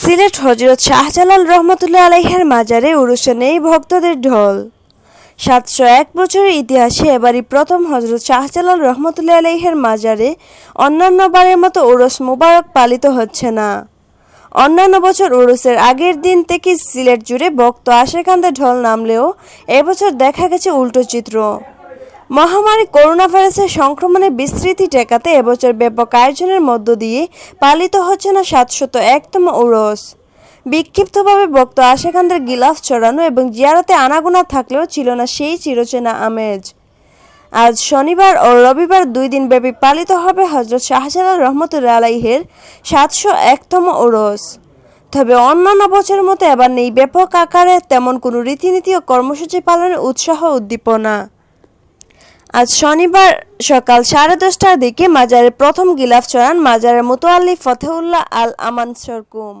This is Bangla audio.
সিলেট হজরত শাহজালাল রহমতুল্লাহ আলাইহের মাজারে উরুসে নেই ভক্তদের ঢল সাতশো এক বছরের ইতিহাসে এবারই প্রথম হজরত শাহজালাল রহমতুল্লাহ আলাইহের মাজারে অন্যান্য বারের মতো ওরস মোবারক পালিত হচ্ছে না অন্যান্য বছর ওরসের আগের দিন থেকে সিলেট জুড়ে ভক্ত আশেকান্দে ঢল নামলেও এবছর দেখা গেছে উল্টো চিত্র মহামারী করোনা ভাইরাসের সংক্রমণের বিস্তৃতি টেকাতে এবছর ব্যাপক আয়োজনের মধ্য দিয়ে পালিত হচ্ছে না সাতশত একতম উরস বিক্ষিপ্তভাবে বক্ত আশেখান্দের গিলাফ ছড়ানো এবং জিয়ারতে আনাগোনা থাকলেও ছিল না সেই চিরচেনা আমেজ আজ শনিবার ও রবিবার দুই দিন ব্যাপী পালিত হবে হজরত শাহজালাল রহমতুল আলাইহের সাতশো একতম ওরস তবে অন্যান্য বছরের মতো এবার নেই ব্যাপক আকারে তেমন কোনো রীতিনীতি ও কর্মসূচি পালনের উৎসাহ উদ্দীপনা আজ শনিবার সকাল সাড়ে দশটার দিকে মাজারের প্রথম গিলাফ চড়ান মাজারের মোতোয়াল্লি ফতেহুল্লাহ আল আমান সরকুম